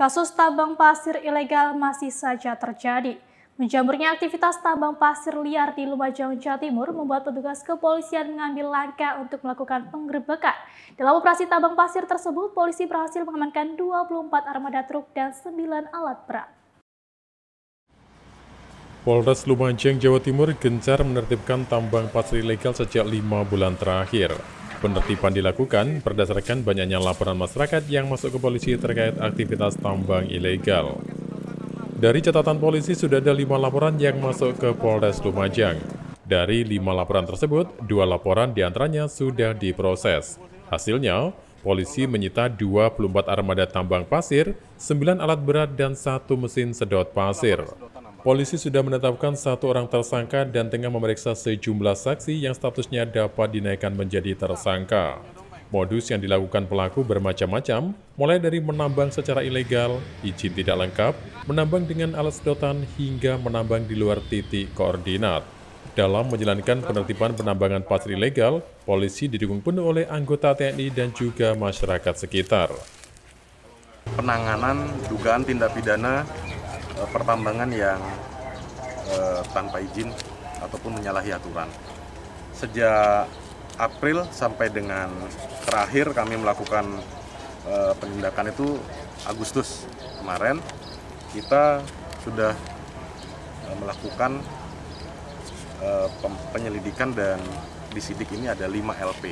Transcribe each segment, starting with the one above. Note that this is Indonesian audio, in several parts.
kasus tambang pasir ilegal masih saja terjadi. Menjamurnya aktivitas tambang pasir liar di Lumajang, Jawa Timur membuat petugas kepolisian mengambil langkah untuk melakukan penggerbekan. Dalam operasi tambang pasir tersebut, polisi berhasil mengamankan 24 armada truk dan 9 alat berat. Polres Lumajang, Jawa Timur gencar menertibkan tambang pasir ilegal sejak lima bulan terakhir. Penertiban dilakukan berdasarkan banyaknya laporan masyarakat yang masuk ke polisi terkait aktivitas tambang ilegal. Dari catatan polisi sudah ada lima laporan yang masuk ke Polres Lumajang. Dari lima laporan tersebut, dua laporan diantaranya sudah diproses. Hasilnya, polisi menyita 24 armada tambang pasir, 9 alat berat dan satu mesin sedot pasir. Polisi sudah menetapkan satu orang tersangka dan tengah memeriksa sejumlah saksi yang statusnya dapat dinaikkan menjadi tersangka. Modus yang dilakukan pelaku bermacam-macam, mulai dari menambang secara ilegal, izin tidak lengkap, menambang dengan alat sedotan, hingga menambang di luar titik koordinat. Dalam menjalankan penertiban penambangan pasir ilegal, polisi didukung penuh oleh anggota TNI dan juga masyarakat sekitar. Penanganan dugaan tindak pidana Eh, pertambangan yang eh, tanpa izin ataupun menyalahi aturan. Sejak April sampai dengan terakhir kami melakukan eh, penindakan itu Agustus kemarin kita sudah eh, melakukan eh, penyelidikan dan disidik ini ada 5 LP.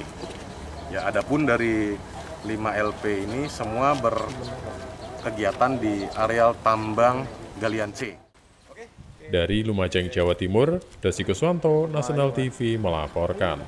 Ya, adapun dari 5 LP ini semua berkegiatan di areal tambang galian C. Dari Lumajang, Jawa Timur, Dasi Kuswanto, Nasional TV melaporkan.